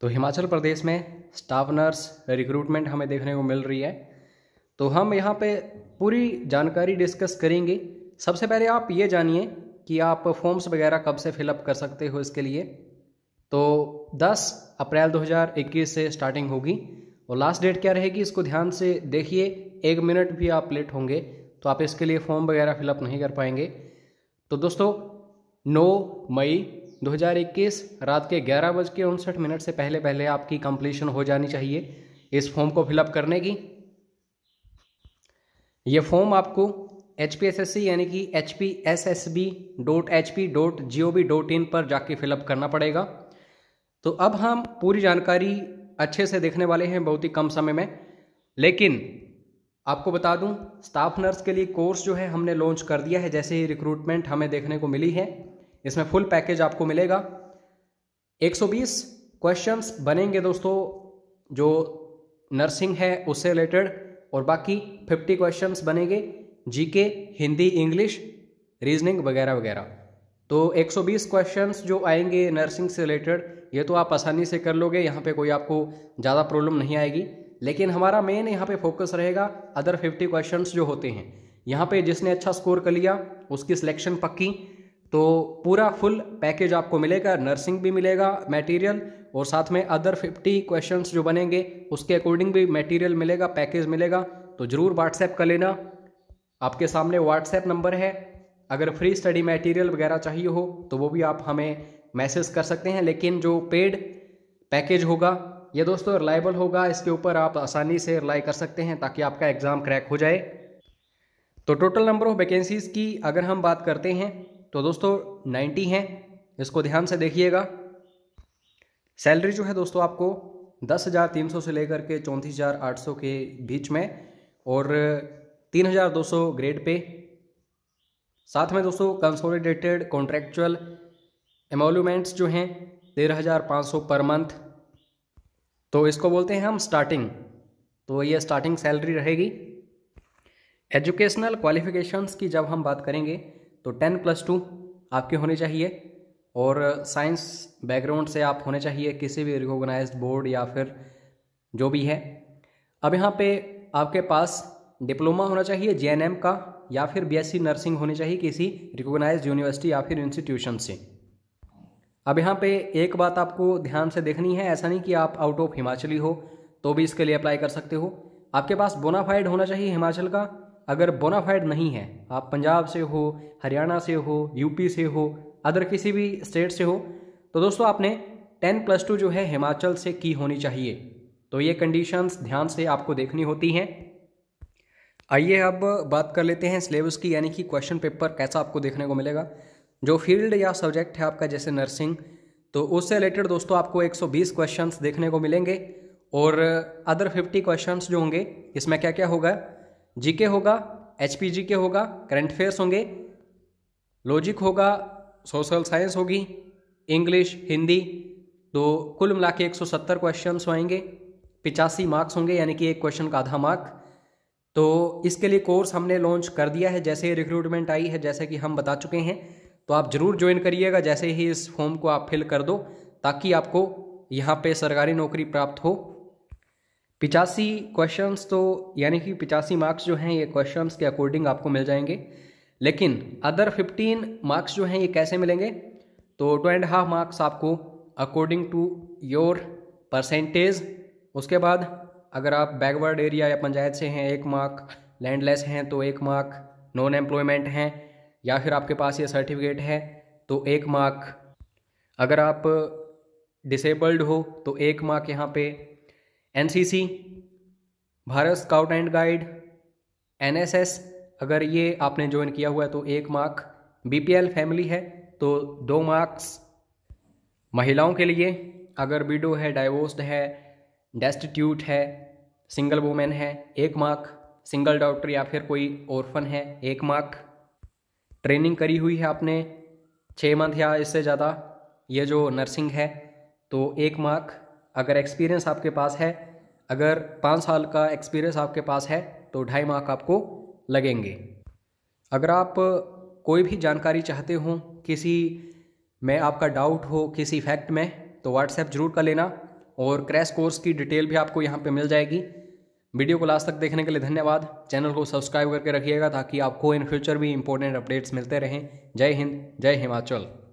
तो हिमाचल प्रदेश में staff nurse recruitment हमें देखने को मिल रही है तो हम यहाँ पे पूरी जानकारी डिस्कस करेंगे सबसे पहले आप ये जानिए कि आप फॉर्म्स वगैरह कब से फिलअप कर सकते हो इसके लिए तो 10 अप्रैल 2021 से स्टार्टिंग होगी और लास्ट डेट क्या रहेगी इसको ध्यान से देखिए एक मिनट भी आप लेट होंगे तो आप इसके लिए फॉर्म वगैरह फिलअप नहीं कर पाएंगे तो दोस्तों 9 मई 2021 रात के ग्यारह बज के उनसठ मिनट से पहले पहले आपकी कंप्लीशन हो जानी चाहिए इस फॉर्म को फिलअप करने की ये फॉर्म आपको एच यानी कि H P S S B dot H P dot G O V dot in पर जाके फिलअप करना पड़ेगा तो अब हम पूरी जानकारी अच्छे से देखने वाले हैं बहुत ही कम समय में लेकिन आपको बता दूं स्टाफ नर्स के लिए कोर्स जो है हमने लॉन्च कर दिया है जैसे ही रिक्रूटमेंट हमें देखने को मिली है इसमें फुल पैकेज आपको मिलेगा 120 क्वेश्चंस बनेंगे दोस्तों जो नर्सिंग है उससे रिलेटेड और बाकी 50 क्वेश्चंस बनेंगे जीके हिंदी इंग्लिश रीजनिंग वगैरह वगैरह तो 120 क्वेश्चंस जो आएंगे नर्सिंग से रिलेटेड ये तो आप आसानी से कर लोगे यहाँ पे कोई आपको ज़्यादा प्रॉब्लम नहीं आएगी लेकिन हमारा मेन यहाँ पे फोकस रहेगा अदर 50 क्वेश्चंस जो होते हैं यहाँ पे जिसने अच्छा स्कोर कर लिया उसकी सिलेक्शन पक्की तो पूरा फुल पैकेज आपको मिलेगा नर्सिंग भी मिलेगा मटेरियल और साथ में अदर 50 क्वेश्चंस जो बनेंगे उसके अकॉर्डिंग भी मटेरियल मिलेगा पैकेज मिलेगा तो ज़रूर व्हाट्सएप कर लेना आपके सामने व्हाट्सएप नंबर है अगर फ्री स्टडी मटेरियल वगैरह चाहिए हो तो वो भी आप हमें मैसेज कर सकते हैं लेकिन जो पेड पैकेज होगा ये दोस्तों रिलायबल होगा इसके ऊपर आप आसानी से रिलाई कर सकते हैं ताकि आपका एग्ज़ाम क्रैक हो जाए तो टोटल नंबर ऑफ वैकेंसीज़ की अगर हम बात करते हैं तो दोस्तों नाइन्टी हैं इसको ध्यान से देखिएगा सैलरी जो है दोस्तों आपको दस हज़ार तीन सौ से लेकर के चौंतीस हज़ार आठ सौ के बीच में और तीन हज़ार दो सौ ग्रेड पे साथ में दोस्तों कंसोलिडेटेड कॉन्ट्रेक्चुअल एमोलूमेंट्स जो हैं तेरह हज़ार पाँच सौ पर मंथ तो इसको बोलते हैं हम स्टार्टिंग तो ये स्टार्टिंग सैलरी रहेगी एजुकेशनल क्वालिफिकेशंस की जब हम बात करेंगे तो टेन प्लस टू आपके होने चाहिए और साइंस बैकग्राउंड से आप होने चाहिए किसी भी रिकोगनाइज बोर्ड या फिर जो भी है अब यहाँ पे आपके पास डिप्लोमा होना चाहिए जे का या फिर बी नर्सिंग होनी चाहिए किसी रिकोगनाइज यूनिवर्सिटी या फिर इंस्टीट्यूशन से अब यहाँ पे एक बात आपको ध्यान से देखनी है ऐसा नहीं कि आप आउट ऑफ हिमाचली हो तो भी इसके लिए अप्लाई कर सकते हो आपके पास बोनाफाइड होना चाहिए हिमाचल का अगर बोनाफाइड नहीं है आप पंजाब से हो हरियाणा से हो यूपी से हो अदर किसी भी स्टेट से हो तो दोस्तों आपने टेन प्लस टू जो है हिमाचल से की होनी चाहिए तो ये कंडीशंस ध्यान से आपको देखनी होती हैं आइए अब बात कर लेते हैं सिलेबस की यानी कि क्वेश्चन पेपर कैसा आपको देखने को मिलेगा जो फील्ड या सब्जेक्ट है आपका जैसे नर्सिंग तो उससे रिलेटेड दोस्तों आपको 120 क्वेश्चंस देखने को मिलेंगे और अदर 50 क्वेश्चंस जो होंगे इसमें क्या क्या होगा जीके होगा एचपीजी के होगा करंट अफेयर्स होंगे लॉजिक होगा सोशल साइंस होगी इंग्लिश हिंदी तो कुल मिला के एक क्वेश्चन आएंगे पिचासी मार्क्स होंगे यानी कि एक क्वेश्चन का आधा मार्क तो इसके लिए कोर्स हमने लॉन्च कर दिया है जैसे ही रिक्रूटमेंट आई है जैसे कि हम बता चुके हैं तो आप ज़रूर ज्वाइन करिएगा जैसे ही इस फॉर्म को आप फिल कर दो ताकि आपको यहाँ पे सरकारी नौकरी प्राप्त हो पिचासी क्वेश्चंस तो यानी कि पिचासी मार्क्स जो हैं ये क्वेश्चंस के अकॉर्डिंग आपको मिल जाएंगे लेकिन अदर फिफ्टीन मार्क्स जो हैं ये कैसे मिलेंगे तो टू एंड हाफ मार्क्स आपको अकॉर्डिंग टू योर परसेंटेज उसके बाद अगर आप बैकवर्ड एरिया या पंचायत से हैं एक मार्क लैंडलेस हैं तो एक मार्क नॉन एम्प्लॉयमेंट हैं या फिर आपके पास ये सर्टिफिकेट है तो एक मार्क अगर आप डिसेबल्ड हो तो एक मार्क यहाँ पे NCC Bharat scout and guide NSS अगर ये आपने ज्वाइन किया हुआ है तो एक मार्क बीपीएल फैमिली है तो दो मार्क्स महिलाओं के लिए अगर विडो है डाइवोर्स्ड है डेस्टिट्यूट है सिंगल वूमेन है एक मार्क सिंगल डॉक्टर या फिर कोई औरफन है एक मार्क ट्रेनिंग करी हुई है आपने छः मंथ या इससे ज़्यादा ये जो नर्सिंग है तो एक मार्क अगर एक्सपीरियंस आपके पास है अगर पाँच साल का एक्सपीरियंस आपके पास है तो ढाई मार्क आपको लगेंगे अगर आप कोई भी जानकारी चाहते हो किसी में आपका डाउट हो किसी फैक्ट में तो व्हाट्सएप जरूर कर लेना और क्रैश कोर्स की डिटेल भी आपको यहाँ पे मिल जाएगी वीडियो को लास्ट तक देखने के लिए धन्यवाद चैनल को सब्सक्राइब करके रखिएगा ताकि आपको इन फ्यूचर भी इंपॉर्टेंट अपडेट्स मिलते रहें जय हिंद जय हिमाचल